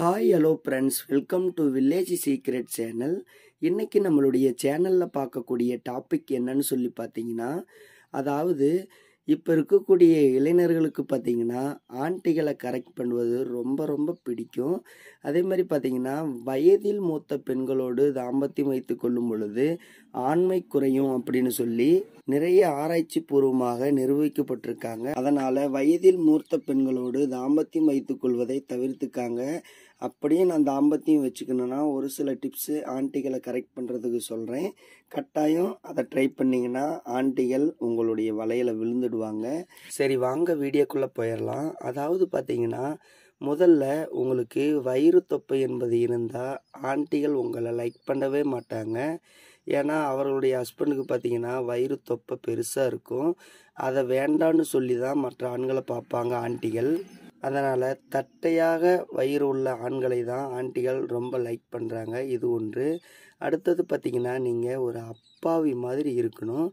hi hello friends welcome to village secret channel இன்றைக்கி நம்மளுடைய சேனலில் பார்க்கக்கூடிய டாபிக் என்னன்னு சொல்லி பார்த்தீங்கன்னா அதாவது இப்போ இருக்கக்கூடிய இளைஞர்களுக்கு பார்த்தீங்கன்னா ஆண்டிகளை கரெக்ட் பண்ணுவது ரொம்ப ரொம்ப பிடிக்கும் அதே மாதிரி பார்த்தீங்கன்னா வயதில் மூத்த பெண்களோடு தாம்பத்தியம் வைத்து கொள்ளும் பொழுது ஆண்மை குறையும் அப்படின்னு சொல்லி நிறைய ஆராய்ச்சி பூர்வமாக நிரூபிக்கப்பட்டிருக்காங்க அதனால் வயதில் மூத்த பெண்களோடு தாம்பத்தியம் வைத்துக் கொள்வதை தவிர்த்துக்காங்க அப்படியே நான் அந்த ஐம்பத்தையும் வச்சுக்கணுன்னா ஒரு சில டிப்ஸு ஆண்டிகளை கரெக்ட் பண்ணுறதுக்கு சொல்கிறேன் கட்டாயம் அதை ட்ரை பண்ணிங்கன்னா ஆண்டிகள் உங்களுடைய வலையில் விழுந்துடுவாங்க சரி வாங்க வீடியோக்குள்ளே போயிடலாம் அதாவது பார்த்தீங்கன்னா முதல்ல உங்களுக்கு வயிறு தொப்பை என்பது இருந்தால் ஆண்டிகள் உங்களை லைக் பண்ணவே மாட்டாங்க ஏன்னா அவர்களுடைய ஹஸ்பண்டுக்கு பார்த்தீங்கன்னா வயிறு தொப்பை பெருசாக இருக்கும் அதை வேண்டான்னு சொல்லி தான் மற்ற ஆண்களை பார்ப்பாங்க ஆண்டிகள் அதனால் தட்டையாக வயிறு உள்ள ஆண்களை தான் ஆண்டிகள் ரொம்ப லைக் பண்ணுறாங்க இது ஒன்று அடுத்தது பார்த்திங்கன்னா நீங்கள் ஒரு அப்பாவி மாதிரி இருக்கணும்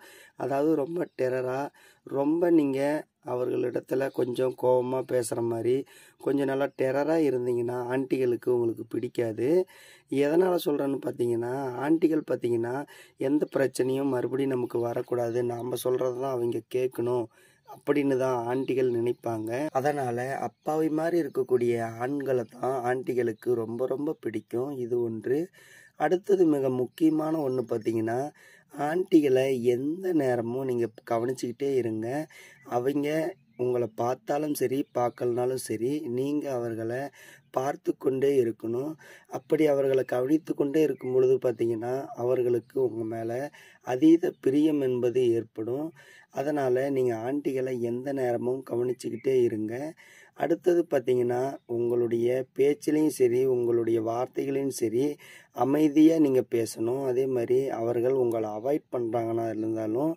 அதாவது ரொம்ப டெரராக ரொம்ப நீங்கள் அவர்களிடத்தில் கொஞ்சம் கோபமாக பேசுகிற மாதிரி கொஞ்சம் நல்லா டெரராக இருந்தீங்கன்னா ஆண்டிகளுக்கு உங்களுக்கு பிடிக்காது எதனால் சொல்கிறேன்னு பார்த்தீங்கன்னா ஆண்டிகள் பார்த்திங்கன்னா எந்த பிரச்சனையும் மறுபடியும் நமக்கு வரக்கூடாது நாம் சொல்கிறது தான் அவங்க கேட்கணும் அப்படின்னு தான் ஆண்டிகள் நினைப்பாங்க அதனால் அப்பாவி மாதிரி இருக்கக்கூடிய ஆண்களை தான் ஆண்டிகளுக்கு ரொம்ப ரொம்ப பிடிக்கும் இது ஒன்று அடுத்தது மிக முக்கியமான ஒன்று பார்த்தீங்கன்னா ஆண்டிகளை எந்த நேரமும் நீங்கள் கவனிச்சுக்கிட்டே இருங்க அவங்க உங்களை பார்த்தாலும் சரி பார்க்கலனாலும் சரி நீங்கள் அவர்களை பார்த்து கொண்டே இருக்கணும் அப்படி அவர்களை கவனித்து கொண்டே இருக்கும் பொழுது பார்த்தீங்கன்னா அவர்களுக்கு உங்கள் மேலே அதீத பிரியம் என்பது ஏற்படும் அதனால் நீங்கள் ஆண்டிகளை எந்த நேரமும் கவனிச்சுக்கிட்டே இருங்க அடுத்தது பார்த்தீங்கன்னா உங்களுடைய பேச்சிலையும் சரி உங்களுடைய வார்த்தைகளையும் சரி அமைதியாக நீங்கள் பேசணும் அதே மாதிரி அவர்கள் உங்களை அவாய்ட் பண்ணுறாங்கன்னா இருந்தாலும்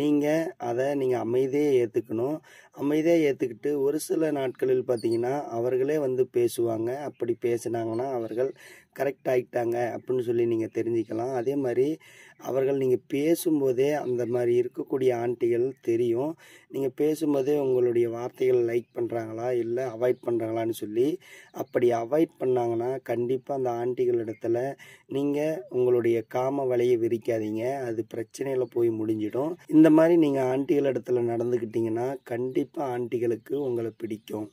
நீங்கள் அதை நீங்கள் அமைதியாக ஏற்றுக்கணும் அமைதியாக ஏற்றுக்கிட்டு ஒரு சில நாட்களில் பார்த்தீங்கன்னா அவர்களே வந்து பேசுவாங்க அப்படி பேசினாங்கன்னா அவர்கள் கரெக்ட் ஆகிட்டாங்க அப்படின்னு சொல்லி நீங்கள் தெரிஞ்சுக்கலாம் அதே மாதிரி அவர்கள் நீங்கள் பேசும்போதே அந்த மாதிரி இருக்கக்கூடிய ஆண்டிகள் தெரியும் நீங்கள் பேசும்போதே உங்களுடைய வார்த்தைகள் லைக் பண்ணுறாங்களா இல்லை அவாய்ட் பண்ணுறாங்களான்னு சொல்லி அப்படி அவாய்ட் பண்ணாங்கன்னா கண்டிப்பாக அந்த ஆண்டிகள் இடத்துல நீங்கள் உங்களுடைய காம வலையை விரிக்காதீங்க அது பிரச்சனையில் போய் முடிஞ்சிடும் இந்த மாதிரி நீங்கள் ஆண்டிகள் இடத்துல நடந்துக்கிட்டிங்கன்னா கண்டிப்பாக ஆண்டிகளுக்கு உங்களை பிடிக்கும்